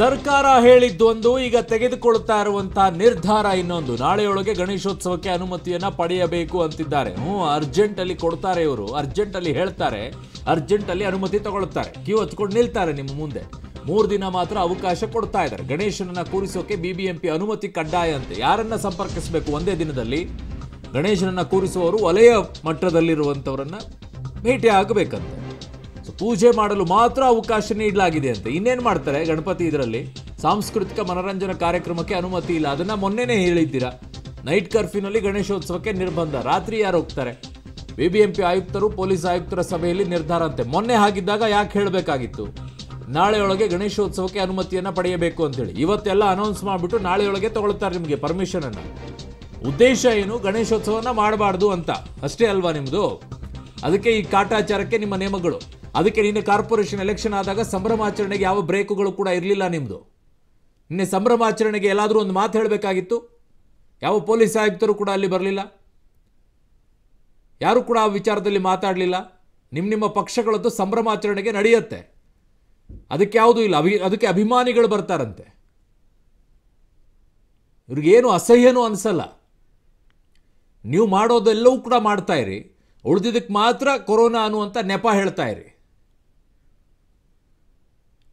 ಸರ್ಕಾರ ಹೇಳಿದ್ದು ಒಂದು ಈಗ ತೆಗೆದುಕೊಳ್ತಾ ಇರುವಂತಹ ನಿರ್ಧಾರ ಇನ್ನೊಂದು ನಾಳೆಯೊಳಗೆ ಗಣೇಶೋತ್ಸವಕ್ಕೆ ಅನುಮತಿಯನ್ನ ಪಡೆಯಬೇಕು ಅಂತಿದ್ದಾರೆ ಹ್ಞೂ ಅರ್ಜೆಂಟ್ ಅಲ್ಲಿ ಕೊಡ್ತಾರೆ ಇವರು ಅರ್ಜೆಂಟ್ ಅಲ್ಲಿ ಹೇಳ್ತಾರೆ ಅರ್ಜೆಂಟ್ ಅಲ್ಲಿ ಅನುಮತಿ ತಗೊಳ್ತಾರೆ ಕ್ಯೂ ಹಚ್ಕೊಂಡು ನಿಲ್ತಾರೆ ನಿಮ್ಮ ಮುಂದೆ ಮೂರು ದಿನ ಮಾತ್ರ ಅವಕಾಶ ಕೊಡ್ತಾ ಇದ್ದಾರೆ ಗಣೇಶನನ್ನ ಕೂರಿಸೋಕೆ ಬಿಬಿಎಂಪಿ ಅನುಮತಿ ಕಡ್ಡಾಯ ಅಂತೆ ಯಾರನ್ನ ಸಂಪರ್ಕಿಸಬೇಕು ಒಂದೇ ದಿನದಲ್ಲಿ ಗಣೇಶನನ್ನ ಕೂರಿಸುವವರು ವಲಯ ಮಟ್ಟದಲ್ಲಿರುವಂಥವರನ್ನ ಭೇಟಿ ಆಗಬೇಕಂತೆ ಪೂಜೆ ಮಾಡಲು ಮಾತ್ರ ಅವಕಾಶ ನೀಡಲಾಗಿದೆ ಅಂತ ಇನ್ನೇನು ಮಾಡ್ತಾರೆ ಗಣಪತಿ ಇದರಲ್ಲಿ ಸಾಂಸ್ಕೃತಿಕ ಮನರಂಜನಾ ಕಾರ್ಯಕ್ರಮಕ್ಕೆ ಅನುಮತಿ ಇಲ್ಲ ಅದನ್ನು ಮೊನ್ನೆನೇ ಹೇಳಿದ್ದೀರಾ ನೈಟ್ ಕರ್ಫ್ಯೂನಲ್ಲಿ ಗಣೇಶೋತ್ಸವಕ್ಕೆ ನಿರ್ಬಂಧ ರಾತ್ರಿ ಯಾರು ಹೋಗ್ತಾರೆ ಬಿಬಿಎಂಪಿ ಆಯುಕ್ತರು ಪೊಲೀಸ್ ಆಯುಕ್ತರ ಸಭೆಯಲ್ಲಿ ನಿರ್ಧಾರ ಅಂತೆ ಮೊನ್ನೆ ಹಾಗಿದ್ದಾಗ ಯಾಕೆ ಹೇಳಬೇಕಾಗಿತ್ತು ನಾಳೆಯೊಳಗೆ ಗಣೇಶೋತ್ಸವಕ್ಕೆ ಅನುಮತಿಯನ್ನು ಪಡೆಯಬೇಕು ಅಂತೇಳಿ ಇವತ್ತೆಲ್ಲ ಅನೌನ್ಸ್ ಮಾಡಿಬಿಟ್ಟು ನಾಳೆಯೊಳಗೆ ತಗೊಳ್ತಾರೆ ನಿಮಗೆ ಪರ್ಮಿಷನನ್ನು ಉದ್ದೇಶ ಏನು ಗಣೇಶೋತ್ಸವನ ಮಾಡಬಾರ್ದು ಅಂತ ಅಷ್ಟೇ ಅಲ್ವಾ ನಿಮ್ಮದು ಅದಕ್ಕೆ ಈ ಕಾಟಾಚಾರಕ್ಕೆ ನಿಮ್ಮ ನಿಯಮಗಳು ಅದಕ್ಕೆ ನಿನ್ನೆ ಕಾರ್ಪೊರೇಷನ್ ಎಲೆಕ್ಷನ್ ಆದಾಗ ಸಂಭ್ರಮಾಚರಣೆಗೆ ಯಾವ ಬ್ರೇಕುಗಳು ಕೂಡ ಇರಲಿಲ್ಲ ನಿಮ್ಮದು ನಿನ್ನೆ ಸಂಭ್ರಮಾಚರಣೆಗೆ ಎಲ್ಲಾದರೂ ಒಂದು ಮಾತು ಹೇಳಬೇಕಾಗಿತ್ತು ಯಾವ ಪೊಲೀಸ್ ಆಯುಕ್ತರು ಕೂಡ ಅಲ್ಲಿ ಬರಲಿಲ್ಲ ಯಾರು ಕೂಡ ಆ ವಿಚಾರದಲ್ಲಿ ಮಾತಾಡಲಿಲ್ಲ ನಿಮ್ಮ ನಿಮ್ಮ ಪಕ್ಷಗಳದ್ದು ಸಂಭ್ರಮಾಚರಣೆಗೆ ನಡೆಯುತ್ತೆ ಅದಕ್ಕೆ ಯಾವುದೂ ಇಲ್ಲ ಅಭಿ ಅದಕ್ಕೆ ಅಭಿಮಾನಿಗಳು ಬರ್ತಾರಂತೆ ಇವ್ರಿಗೇನು ಅಸಹ್ಯನೂ ಅನಿಸಲ್ಲ ನೀವು ಮಾಡೋದೆಲ್ಲವೂ ಕೂಡ ಮಾಡ್ತಾಯಿರಿ ಉಳಿದಿದ್ದಕ್ಕೆ ಮಾತ್ರ ಕೊರೋನಾ ಅನ್ನುವಂಥ ನೆಪ ಹೇಳ್ತಾ ಇರಿ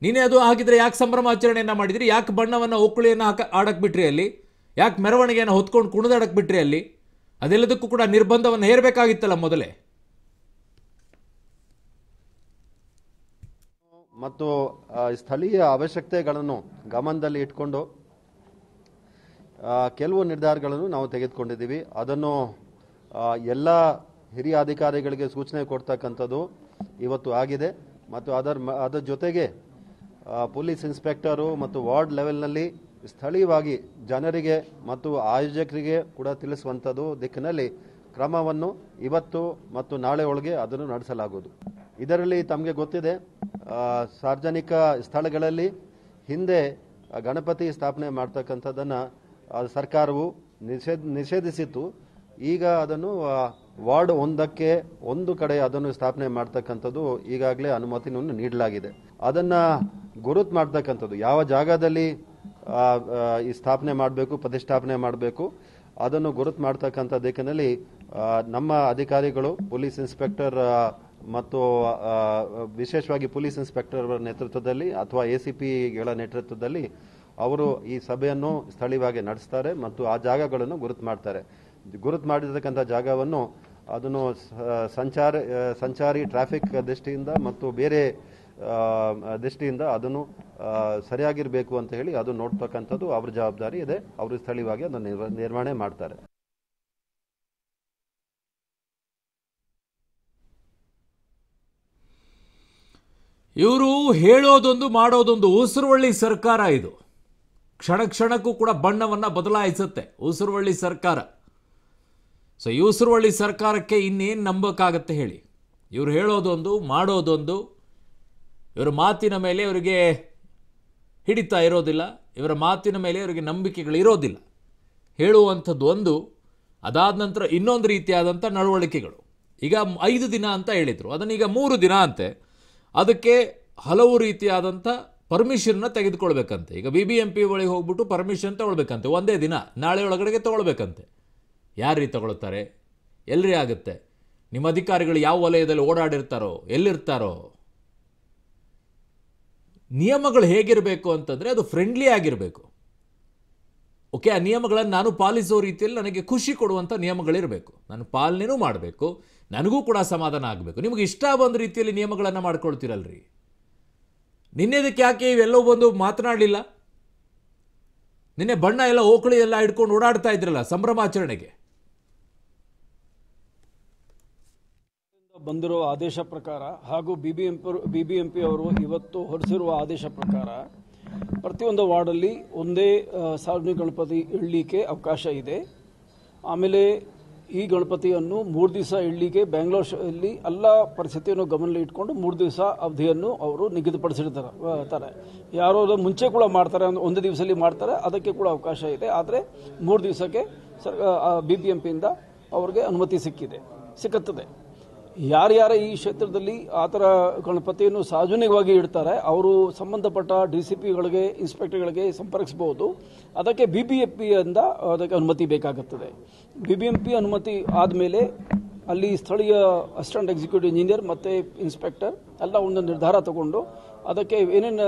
ನೀನೇ ಅದು ಹಾಕಿದರೆ ಯಾಕೆ ಸಂಭ್ರಮ ಆಚರಣೆಯನ್ನು ಮಾಡಿದ್ರಿ ಯಾಕೆ ಬಣ್ಣವನ್ನು ಒಕ್ಕುಳಿಯನ್ನು ಹಾಕ ಆಡಕ್ಕೆ ಬಿಟ್ರಿ ಅಲ್ಲಿ ಯಾಕೆ ಮೆರವಣಿಗೆಯನ್ನು ಹೊತ್ಕೊಂಡು ಕುಣಿದಾಡಕ್ಕೆ ಬಿಟ್ರಿ ಅಲ್ಲಿ ಅದೆಲ್ಲದಕ್ಕೂ ಕೂಡ ನಿರ್ಬಂಧವನ್ನು ಹೇರಬೇಕಾಗಿತ್ತಲ್ಲ ಮೊದಲೇ ಮತ್ತು ಸ್ಥಳೀಯ ಅವಶ್ಯಕತೆಗಳನ್ನು ಗಮನದಲ್ಲಿ ಇಟ್ಕೊಂಡು ಕೆಲವು ನಿರ್ಧಾರಗಳನ್ನು ನಾವು ತೆಗೆದುಕೊಂಡಿದ್ದೀವಿ ಅದನ್ನು ಎಲ್ಲ ಹಿರಿಯ ಅಧಿಕಾರಿಗಳಿಗೆ ಸೂಚನೆ ಕೊಡ್ತಕ್ಕಂಥದ್ದು ಇವತ್ತು ಆಗಿದೆ ಮತ್ತು ಅದರ ಅದರ ಜೊತೆಗೆ ಪೊಲೀಸ್ ಇನ್ಸ್ಪೆಕ್ಟರು ಮತ್ತು ವಾರ್ಡ್ ಲೆವೆಲ್ನಲ್ಲಿ ಸ್ಥಳೀಯವಾಗಿ ಜನರಿಗೆ ಮತ್ತು ಆಯೋಜಕರಿಗೆ ಕೂಡ ತಿಳಿಸುವಂಥದ್ದು ದಿಕ್ಕಿನಲ್ಲಿ ಕ್ರಮವನ್ನು ಇವತ್ತು ಮತ್ತು ನಾಳೆ ಒಳಗೆ ಅದನ್ನು ನಡೆಸಲಾಗುವುದು ಇದರಲ್ಲಿ ತಮಗೆ ಗೊತ್ತಿದೆ ಸಾರ್ವಜನಿಕ ಸ್ಥಳಗಳಲ್ಲಿ ಹಿಂದೆ ಗಣಪತಿ ಸ್ಥಾಪನೆ ಮಾಡ್ತಕ್ಕಂಥದ್ದನ್ನು ಸರ್ಕಾರವು ನಿಷೇಧ ನಿಷೇಧಿಸಿತ್ತು ಈಗ ಅದನ್ನು ವಾರ್ಡ್ ಒಂದಕ್ಕೆ ಒಂದು ಕಡೆ ಅದನ್ನು ಸ್ಥಾಪನೆ ಮಾಡ್ತಕ್ಕಂಥದ್ದು ಈಗಾಗಲೇ ಅನುಮತಿಯನ್ನು ನೀಡಲಾಗಿದೆ ಅದನ್ನು ಗುರುತು ಮಾಡ್ತಕ್ಕಂಥದ್ದು ಯಾವ ಜಾಗದಲ್ಲಿ ಈ ಸ್ಥಾಪನೆ ಮಾಡಬೇಕು ಪ್ರತಿಷ್ಠಾಪನೆ ಮಾಡಬೇಕು ಅದನ್ನು ಗುರುತು ಮಾಡ್ತಕ್ಕಂಥ ದಿಕ್ಕಿನಲ್ಲಿ ನಮ್ಮ ಅಧಿಕಾರಿಗಳು ಪೊಲೀಸ್ ಇನ್ಸ್ಪೆಕ್ಟರ್ ಮತ್ತು ವಿಶೇಷವಾಗಿ ಪೊಲೀಸ್ ಇನ್ಸ್ಪೆಕ್ಟರ್ ನೇತೃತ್ವದಲ್ಲಿ ಅಥವಾ ಎ ಸಿ ಪಿಗಳ ನೇತೃತ್ವದಲ್ಲಿ ಅವರು ಈ ಸಭೆಯನ್ನು ಸ್ಥಳೀಯವಾಗಿ ನಡೆಸ್ತಾರೆ ಮತ್ತು ಆ ಜಾಗಗಳನ್ನು ಗುರುತು ಮಾಡ್ತಾರೆ ಗುರುತು ಮಾಡಿರ್ತಕ್ಕಂಥ ಜಾಗವನ್ನು ಅದನ್ನು ಸಂಚಾರ ಸಂಚಾರಿ ಟ್ರಾಫಿಕ್ ದೃಷ್ಟಿಯಿಂದ ಮತ್ತು ಬೇರೆ ದೃಷ್ಟಿಯಿಂದ ಅದನ್ನು ಸರಿಯಾಗಿರಬೇಕು ಅಂತ ಹೇಳಿ ಅದು ನೋಡ್ತಕ್ಕಂಥದ್ದು ಅವ್ರ ಜವಾಬ್ದಾರಿ ಇದೆ ಅವರು ಸ್ಥಳೀಯವಾಗಿ ಅದನ್ನು ನಿರ್ವಹಣೆ ಮಾಡ್ತಾರೆ ಇವರು ಹೇಳೋದೊಂದು ಮಾಡೋದೊಂದು ಉಸಿರುವಳ್ಳಿ ಸರ್ಕಾರ ಇದು ಕ್ಷಣ ಕ್ಷಣಕ್ಕೂ ಕೂಡ ಬಣ್ಣವನ್ನು ಬದಲಾಯಿಸುತ್ತೆ ಉಸಿರುವಳ್ಳಿ ಸರ್ಕಾರ ಸೊ ಈ ಸರ್ಕಾರಕ್ಕೆ ಇನ್ನೇನು ನಂಬೋಕ್ಕಾಗತ್ತೆ ಹೇಳಿ ಇವರು ಹೇಳೋದೊಂದು ಮಾಡೋದೊಂದು ಇವರ ಮಾತಿನ ಮೇಲೆ ಇವರಿಗೆ ಹಿಡಿತಾ ಇರೋದಿಲ್ಲ ಇವರ ಮಾತಿನ ಮೇಲೆ ಇವರಿಗೆ ನಂಬಿಕೆಗಳು ಇರೋದಿಲ್ಲ ಹೇಳುವಂಥದ್ದು ಒಂದು ಅದಾದ ನಂತರ ಇನ್ನೊಂದು ರೀತಿಯಾದಂಥ ನಡವಳಿಕೆಗಳು ಈಗ ಐದು ದಿನ ಅಂತ ಹೇಳಿದರು ಅದನ್ನೀಗ ಮೂರು ದಿನ ಅಂತೆ ಅದಕ್ಕೆ ಹಲವು ರೀತಿಯಾದಂಥ ಪರ್ಮಿಷನ್ನ ತೆಗೆದುಕೊಳ್ಬೇಕಂತೆ ಈಗ ಬಿ ಬಿ ಎಂ ಪಿ ಒಳಗೆ ಹೋಗ್ಬಿಟ್ಟು ಪರ್ಮಿಷನ್ ತೊಗೊಳ್ಬೇಕಂತೆ ಒಂದೇ ದಿನ ನಾಳೆ ಒಳಗಡೆಗೆ ತೊಗೊಳ್ಬೇಕಂತೆ ಯಾರೀ ತಗೊಳ್ತಾರೆ ಎಲ್ಲರಿ ಆಗುತ್ತೆ ನಿಮ್ಮ ಅಧಿಕಾರಿಗಳು ಯಾವ ವಲಯದಲ್ಲಿ ಓಡಾಡಿರ್ತಾರೋ ಎಲ್ಲಿರ್ತಾರೋ ನಿಯಮಗಳು ಹೇಗಿರಬೇಕು ಅಂತಂದರೆ ಅದು ಫ್ರೆಂಡ್ಲಿ ಆಗಿರಬೇಕು ಓಕೆ ಆ ನಿಯಮಗಳನ್ನು ನಾನು ಪಾಲಿಸೋ ರೀತಿಯಲ್ಲಿ ನನಗೆ ಖುಷಿ ಕೊಡುವಂಥ ನಿಯಮಗಳಿರಬೇಕು ನಾನು ಪಾಲನೆನೂ ಮಾಡಬೇಕು ನನಗೂ ಕೂಡ ಸಮಾಧಾನ ಆಗಬೇಕು ನಿಮಗೆ ಇಷ್ಟ ಬಂದ ರೀತಿಯಲ್ಲಿ ನಿಯಮಗಳನ್ನು ಮಾಡ್ಕೊಳ್ತೀರಲ್ರಿ ನಿನ್ನೆದಕ್ಕೆ ಯಾಕೆ ಇವೆಲ್ಲೋ ಬಂದು ಮಾತನಾಡಲಿಲ್ಲ ನಿನ್ನೆ ಬಣ್ಣ ಎಲ್ಲ ಓಕಳಿ ಎಲ್ಲ ಇಟ್ಕೊಂಡು ಓಡಾಡ್ತಾ ಇದ್ರಲ್ಲ ಸಂಭ್ರಮಾಚರಣೆಗೆ ಬಂದಿರುವ ಆದೇಶ ಪ್ರಕಾರ ಹಾಗೂ B B M B B M P ಅವರು ಇವತ್ತು ಹೊರಿಸಿರುವ ಆದೇಶ ಪ್ರಕಾರ ಪ್ರತಿಯೊಂದು ವಾರ್ಡಲ್ಲಿ ಒಂದೇ ಸಾರ್ವಜನಿಕ ಗಣಪತಿ ಇಡಲಿಕ್ಕೆ ಅವಕಾಶ ಇದೆ ಆಮೇಲೆ ಈ ಗಣಪತಿಯನ್ನು ಮೂರು ದಿವಸ ಇಳಲಿಕ್ಕೆ ಬ್ಯಾಂಗ್ಳೂರಲ್ಲಿ ಎಲ್ಲ ಪರಿಸ್ಥಿತಿಯನ್ನು ಗಮನದಲ್ಲಿ ಇಟ್ಕೊಂಡು ಮೂರು ದಿವಸ ಅವಧಿಯನ್ನು ಅವರು ನಿಗದಿಪಡಿಸಿರ್ತಾರೆ ಯಾರೋ ಮುಂಚೆ ಕೂಡ ಮಾಡ್ತಾರೆ ಒಂದು ದಿವಸದಲ್ಲಿ ಮಾಡ್ತಾರೆ ಅದಕ್ಕೆ ಕೂಡ ಅವಕಾಶ ಇದೆ ಆದರೆ ಮೂರು ದಿವಸಕ್ಕೆ ಸರ್ ಬಿ ಬಿ ಎಂ ಪಿಯಿಂದ ಅವ್ರಿಗೆ ಅನುಮತಿ ಸಿಕ್ಕಿದೆ ಸಿಕ್ಕುತ್ತದೆ ಯಾರ್ಯಾರ ಈ ಕ್ಷೇತ್ರದಲ್ಲಿ ಆ ಥರ ಗಣಪತಿಯನ್ನು ಸಾರ್ವಜನಿಕವಾಗಿ ಇಡ್ತಾರೆ ಅವರು ಸಂಬಂಧಪಟ್ಟ ಡಿ ಸಿ ಪಿಗಳಿಗೆ ಇನ್ಸ್ಪೆಕ್ಟರ್ಗಳಿಗೆ ಸಂಪರ್ಕಿಸಬಹುದು ಅದಕ್ಕೆ ಬಿ ಬಿ ಎಂ ಪಿಯಿಂದ ಅದಕ್ಕೆ ಅನುಮತಿ ಬೇಕಾಗುತ್ತದೆ ಬಿ ಬಿ ಎಂ ಪಿ ಅನುಮತಿ ಆದಮೇಲೆ ಅಲ್ಲಿ ಸ್ಥಳೀಯ ಅಸಿಸ್ಟೆಂಟ್ ಎಕ್ಸಿಕ್ಯೂಟಿವ್ ಇಂಜಿನಿಯರ್ ಮತ್ತು ಇನ್ಸ್ಪೆಕ್ಟರ್ ಎಲ್ಲ ಒಂದು ನಿರ್ಧಾರ ತಗೊಂಡು ಅದಕ್ಕೆ ಏನೇನು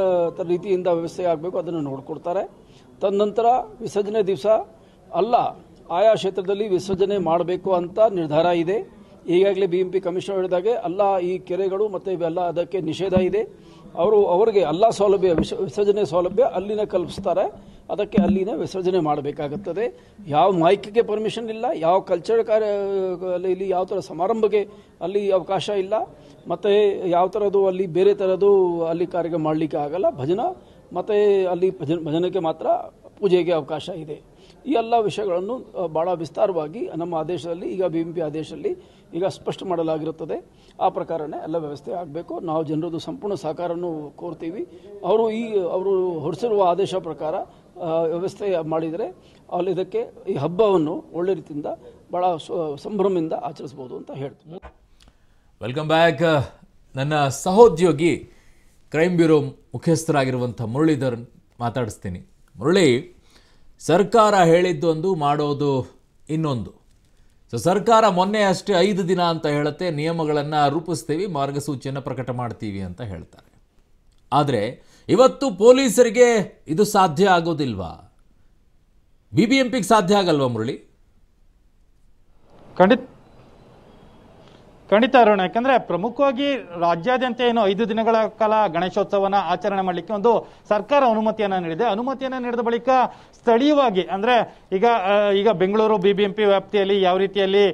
ರೀತಿಯಿಂದ ವ್ಯವಸ್ಥೆ ಆಗಬೇಕು ಅದನ್ನು ನೋಡ್ಕೊಡ್ತಾರೆ ತದನಂತರ ವಿಸರ್ಜನೆ ದಿವಸ ಅಲ್ಲ ಆಯಾ ಕ್ಷೇತ್ರದಲ್ಲಿ ವಿಸರ್ಜನೆ ಮಾಡಬೇಕು ಅಂತ ನಿರ್ಧಾರ ಇದೆ ಈಗಾಗಲೇ ಬಿ ಎಂ ಪಿ ಕಮಿಷನರ್ ಹೇಳಿದಾಗೆ ಅಲ್ಲ ಈ ಕೆರೆಗಳು ಮತ್ತು ಇವೆಲ್ಲ ಅದಕ್ಕೆ ನಿಷೇಧ ಇದೆ ಅವರು ಅವರಿಗೆ ಅಲ್ಲ ಸೌಲಭ್ಯ ವಿಸ ವಿಸರ್ಜನೆ ಸೌಲಭ್ಯ ಅಲ್ಲಿನ ಕಲ್ಪಿಸ್ತಾರೆ ಅದಕ್ಕೆ ಅಲ್ಲಿನ ವಿಸರ್ಜನೆ ಮಾಡಬೇಕಾಗುತ್ತದೆ ಯಾವ ಮಾಹಿತಿಗೆ ಪರ್ಮಿಷನ್ ಇಲ್ಲ ಯಾವ ಕಲ್ಚರ್ ಕಾರ್ಯ ಇಲ್ಲಿ ಯಾವ ಥರ ಸಮಾರಂಭಕ್ಕೆ ಅಲ್ಲಿ ಅವಕಾಶ ಇಲ್ಲ ಮತ್ತು ಯಾವ ಥರದ್ದು ಅಲ್ಲಿ ಬೇರೆ ಥರದ್ದು ಅಲ್ಲಿ ಕಾರ್ಯ ಮಾಡಲಿಕ್ಕೆ ಆಗಲ್ಲ ಭಜನ ಮತ್ತು ಅಲ್ಲಿ ಭಜನ್ ಭಜನಕ್ಕೆ ಮಾತ್ರ ಪೂಜೆಗೆ ಅವಕಾಶ ಇದೆ ಈ ಎಲ್ಲ ವಿಷಯಗಳನ್ನು ಭಾಳ ವಿಸ್ತಾರವಾಗಿ ನಮ್ಮ ಆದೇಶದಲ್ಲಿ ಈಗ ಬಿ ಎಂ ಪಿ ಆದೇಶದಲ್ಲಿ ಈಗ ಸ್ಪಷ್ಟ ಮಾಡಲಾಗಿರುತ್ತದೆ ಆ ಪ್ರಕಾರನೇ ಎಲ್ಲ ವ್ಯವಸ್ಥೆ ಆಗಬೇಕು ನಾವು ಜನರದು ಸಂಪೂರ್ಣ ಸಹಕಾರವನ್ನು ಕೋರ್ತೀವಿ ಅವರು ಈ ಅವರು ಹೊರಿಸಿರುವ ಆದೇಶ ಪ್ರಕಾರ ವ್ಯವಸ್ಥೆ ಮಾಡಿದರೆ ಅಲ್ಲಿ ಇದಕ್ಕೆ ಈ ಹಬ್ಬವನ್ನು ಒಳ್ಳೆ ರೀತಿಯಿಂದ ಭಾಳ ಸಂಭ್ರಮದಿಂದ ಆಚರಿಸ್ಬೋದು ಅಂತ ಹೇಳ್ತೀನಿ ವೆಲ್ಕಮ್ ಬ್ಯಾಕ್ ನನ್ನ ಸಹೋದ್ಯೋಗಿ ಕ್ರೈಮ್ ಬ್ಯೂರೋ ಮುಖ್ಯಸ್ಥರಾಗಿರುವಂಥ ಮುರಳೀಧರನ್ ಮಾತಾಡಿಸ್ತೀನಿ ಮುರಳಿ ಸರ್ಕಾರ ಹೇಳಿದ್ದೊಂದು ಮಾಡೋದು ಇನ್ನೊಂದು ಸೊ ಸರ್ಕಾರ ಮೊನ್ನೆ ಅಷ್ಟೇ ಐದು ದಿನ ಅಂತ ಹೇಳುತ್ತೆ ನಿಯಮಗಳನ್ನು ರೂಪಿಸ್ತೀವಿ ಮಾರ್ಗಸೂಚಿಯನ್ನು ಪ್ರಕಟ ಮಾಡ್ತೀವಿ ಅಂತ ಹೇಳ್ತಾರೆ ಆದರೆ ಇವತ್ತು ಪೊಲೀಸರಿಗೆ ಇದು ಸಾಧ್ಯ ಆಗೋದಿಲ್ವಾ ಬಿ ಬಿ ಎಂ ಪಿಗೆ ಸಾಧ್ಯ ಆಗಲ್ವಾ ಮುರಳಿ ಖಂಡಿತ ಖಂಡಿತ ಅರುಣ್ ಯಾಕಂದ್ರೆ ಪ್ರಮುಖವಾಗಿ ರಾಜ್ಯಾದ್ಯಂತ ಏನು ಐದು ದಿನಗಳ ಕಾಲ ಗಣೇಶೋತ್ಸವನ ಆಚರಣೆ ಮಾಡಲಿಕ್ಕೆ ಒಂದು ಸರ್ಕಾರ ಅನುಮತಿಯನ್ನ ನೀಡಿದೆ ಅನುಮತಿಯನ್ನ ನೀಡಿದ ಬಳಿಕ ಸ್ಥಳೀಯವಾಗಿ ಅಂದ್ರೆ ಈಗ ಈಗ ಬೆಂಗಳೂರು ಬಿಬಿಎಂಪಿ ವ್ಯಾಪ್ತಿಯಲ್ಲಿ ಯಾವ ರೀತಿಯಲ್ಲಿ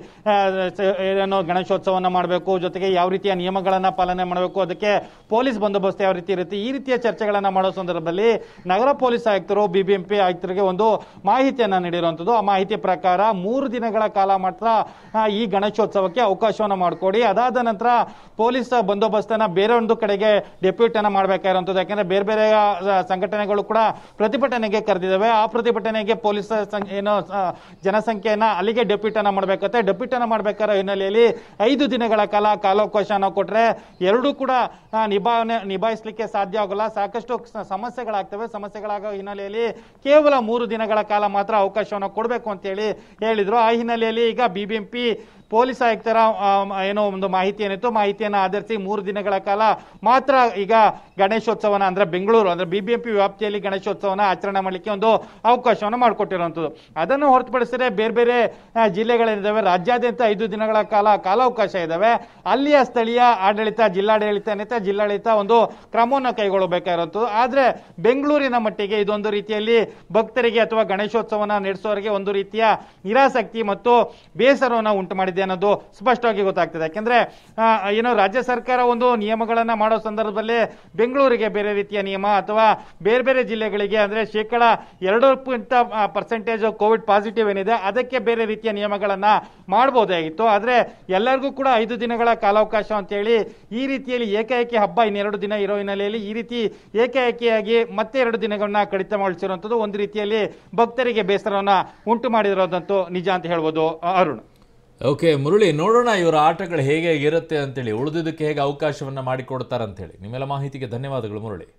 ಏನೋ ಗಣೇಶೋತ್ಸವನ ಮಾಡಬೇಕು ಜೊತೆಗೆ ಯಾವ ರೀತಿಯ ನಿಯಮಗಳನ್ನ ಪಾಲನೆ ಮಾಡಬೇಕು ಅದಕ್ಕೆ ಪೊಲೀಸ್ ಬಂದೋಬಸ್ತ್ ಯಾವ ರೀತಿ ಇರುತ್ತೆ ಈ ರೀತಿಯ ಚರ್ಚೆಗಳನ್ನ ಮಾಡೋ ಸಂದರ್ಭದಲ್ಲಿ ನಗರ ಪೊಲೀಸ್ ಆಯುಕ್ತರು ಬಿಬಿಎಂಪಿ ಆಯುಕ್ತರಿಗೆ ಒಂದು ಮಾಹಿತಿಯನ್ನ ನೀಡಿರುವಂತದ್ದು ಆ ಮಾಹಿತಿ ಪ್ರಕಾರ ಮೂರು ದಿನಗಳ ಕಾಲ ಮಾತ್ರ ಈ ಗಣೇಶೋತ್ಸವಕ್ಕೆ ಅವಕಾಶವನ್ನು ಮಾಡ್ತಾರೆ ಕೊಡಿ ಅದಾದ ನಂತರ ಪೊಲೀಸ್ ಬಂದೋಬಸ್ತನ್ನು ಬೇರೆ ಒಂದು ಕಡೆಗೆ ಡೆಪ್ಯೂಟನ್ನು ಮಾಡಬೇಕಾಗಿರುವಂಥದ್ದು ಯಾಕೆಂದರೆ ಬೇರೆ ಬೇರೆ ಸಂಘಟನೆಗಳು ಕೂಡ ಪ್ರತಿಭಟನೆಗೆ ಕರೆದಿದ್ದಾವೆ ಆ ಪ್ರತಿಭಟನೆಗೆ ಪೊಲೀಸ್ ಏನು ಜನಸಂಖ್ಯೆಯನ್ನ ಅಲ್ಲಿಗೆ ಡೆಪ್ಯೂಟನ್ನು ಮಾಡಬೇಕಂತೆ ಡೆಪ್ಯೂಟನ್ನು ಮಾಡಬೇಕಾದ ಹಿನ್ನೆಲೆಯಲ್ಲಿ ಐದು ದಿನಗಳ ಕಾಲ ಕಾಲಾವಕಾಶನ ಕೊಟ್ಟರೆ ಎರಡೂ ಕೂಡ ನಿಭಾವಣೆ ನಿಭಾಯಿಸಲಿಕ್ಕೆ ಸಾಧ್ಯ ಆಗೋಲ್ಲ ಸಾಕಷ್ಟು ಸಮಸ್ಯೆಗಳಾಗ್ತವೆ ಸಮಸ್ಯೆಗಳಾಗೋ ಹಿನ್ನೆಲೆಯಲ್ಲಿ ಕೇವಲ ಮೂರು ದಿನಗಳ ಕಾಲ ಮಾತ್ರ ಅವಕಾಶವನ್ನು ಕೊಡಬೇಕು ಅಂತೇಳಿ ಹೇಳಿದರು ಆ ಹಿನ್ನೆಲೆಯಲ್ಲಿ ಈಗ ಬಿ ಪೊಲೀಸ್ ಆಯುಕ್ತರ ಏನೋ ಒಂದು ಮಾಹಿತಿ ಏನಿತ್ತು ಮಾಹಿತಿಯನ್ನು ಆಧರಿಸಿ ಮೂರು ದಿನಗಳ ಕಾಲ ಮಾತ್ರ ಈಗ ಗಣೇಶೋತ್ಸವನ ಅಂದ್ರೆ ಬೆಂಗಳೂರು ಅಂದ್ರೆ ಬಿಬಿಎಂಪಿ ವ್ಯಾಪ್ತಿಯಲ್ಲಿ ಗಣೇಶೋತ್ಸವನ ಆಚರಣೆ ಮಾಡಲಿಕ್ಕೆ ಒಂದು ಅವಕಾಶವನ್ನು ಮಾಡಿಕೊಟ್ಟಿರುವಂಥದ್ದು ಅದನ್ನು ಹೊರತುಪಡಿಸಿದ್ರೆ ಬೇರೆ ಬೇರೆ ಜಿಲ್ಲೆಗಳೇನಿದ್ದಾವೆ ರಾಜ್ಯಾದ್ಯಂತ ಐದು ದಿನಗಳ ಕಾಲ ಕಾಲಾವಕಾಶ ಇದ್ದಾವೆ ಅಲ್ಲಿಯ ಸ್ಥಳೀಯ ಆಡಳಿತ ಜಿಲ್ಲಾಡಳಿತ ಏನಿದೆ ಜಿಲ್ಲಾಡಳಿತ ಒಂದು ಕ್ರಮವನ್ನು ಕೈಗೊಳ್ಳಬೇಕಾಗಿರುವಂಥದ್ದು ಆದರೆ ಬೆಂಗಳೂರಿನ ಮಟ್ಟಿಗೆ ಇದೊಂದು ರೀತಿಯಲ್ಲಿ ಭಕ್ತರಿಗೆ ಅಥವಾ ಗಣೇಶೋತ್ಸವನ ನಡೆಸೋರಿಗೆ ಒಂದು ರೀತಿಯ ನಿರಾಸಕ್ತಿ ಮತ್ತು ಬೇಸರವನ್ನು ಉಂಟು ಮಾಡಿದೆ ಆಗಿದೆ ಅನ್ನೋದು ಸ್ಪಷ್ಟವಾಗಿ ಗೊತ್ತಾಗ್ತದೆ ಯಾಕೆಂದ್ರೆ ಏನು ರಾಜ್ಯ ಸರ್ಕಾರ ಒಂದು ನಿಯಮಗಳನ್ನು ಮಾಡೋ ಸಂದರ್ಭದಲ್ಲಿ ಬೆಂಗಳೂರಿಗೆ ಬೇರೆ ರೀತಿಯ ನಿಯಮ ಅಥವಾ ಬೇರೆ ಬೇರೆ ಜಿಲ್ಲೆಗಳಿಗೆ ಅಂದರೆ ಶೇಕಡ ಎರಡು ಪರ್ಸೆಂಟೇಜ್ ಕೋವಿಡ್ ಪಾಸಿಟಿವ್ ಏನಿದೆ ಅದಕ್ಕೆ ಬೇರೆ ರೀತಿಯ ನಿಯಮಗಳನ್ನು ಮಾಡ್ಬೋದಾಗಿತ್ತು ಆದರೆ ಎಲ್ಲರಿಗೂ ಕೂಡ ಐದು ದಿನಗಳ ಕಾಲಾವಕಾಶ ಅಂತೇಳಿ ಈ ರೀತಿಯಲ್ಲಿ ಏಕಾಏಕಿ ಹಬ್ಬ ಇನ್ನೆರಡು ದಿನ ಇರೋ ಹಿನ್ನೆಲೆಯಲ್ಲಿ ಈ ರೀತಿ ಏಕಾಏಕಿಯಾಗಿ ಮತ್ತೆ ಎರಡು ದಿನಗಳನ್ನ ಕಡಿತ ಮಾಡಿಸಿರುವಂಥದ್ದು ಒಂದು ರೀತಿಯಲ್ಲಿ ಭಕ್ತರಿಗೆ ಬೇಸರವನ್ನು ಉಂಟು ಮಾಡಿರೋದಂತೂ ನಿಜ ಅಂತ ಹೇಳ್ಬೋದು ಅರುಣ್ ಓಕೆ ಮುರಳಿ ನೋಡೋಣ ಇವರ ಆಟಗಳು ಹೇಗೆ ಇರುತ್ತೆ ಅಂತೇಳಿ ಉಳಿದಿದ್ದಕ್ಕೆ ಹೇಗೆ ಅವಕಾಶವನ್ನು ಮಾಡಿಕೊಡ್ತಾರಂತೇಳಿ ನಿಮ್ಮೆಲ್ಲ ಮಾಹಿತಿಗೆ ಧನ್ಯವಾದಗಳು ಮುರಳಿ